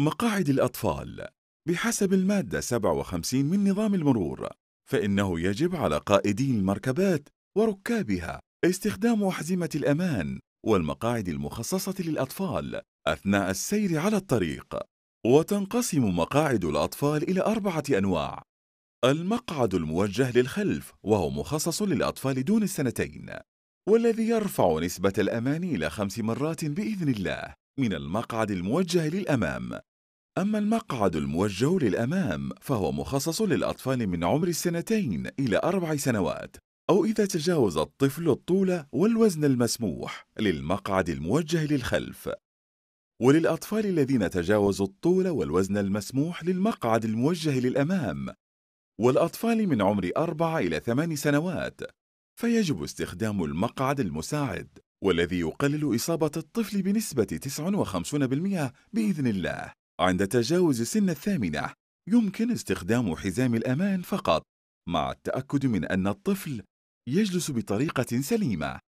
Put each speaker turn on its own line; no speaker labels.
مقاعد الأطفال بحسب المادة 57 من نظام المرور فإنه يجب على قائدي المركبات وركابها استخدام أحزمة الأمان والمقاعد المخصصة للأطفال أثناء السير على الطريق وتنقسم مقاعد الأطفال إلى أربعة أنواع المقعد الموجه للخلف وهو مخصص للأطفال دون السنتين والذي يرفع نسبة الأمان إلى خمس مرات بإذن الله من المقعد الموجه للأمام أما المقعد الموجه للأمام فهو مخصص للأطفال من عمر السنتين إلى أربع سنوات أو إذا تجاوز الطفل الطول والوزن المسموح للمقعد الموجه للخلف وللأطفال الذين تجاوزوا الطول والوزن المسموح للمقعد الموجه للأمام والأطفال من عمر أربع إلى ثمان سنوات فيجب استخدام المقعد المساعد والذي يقلل إصابة الطفل بنسبة 59% بإذن الله. عند تجاوز سن الثامنة، يمكن استخدام حزام الأمان فقط، مع التأكد من أن الطفل يجلس بطريقة سليمة.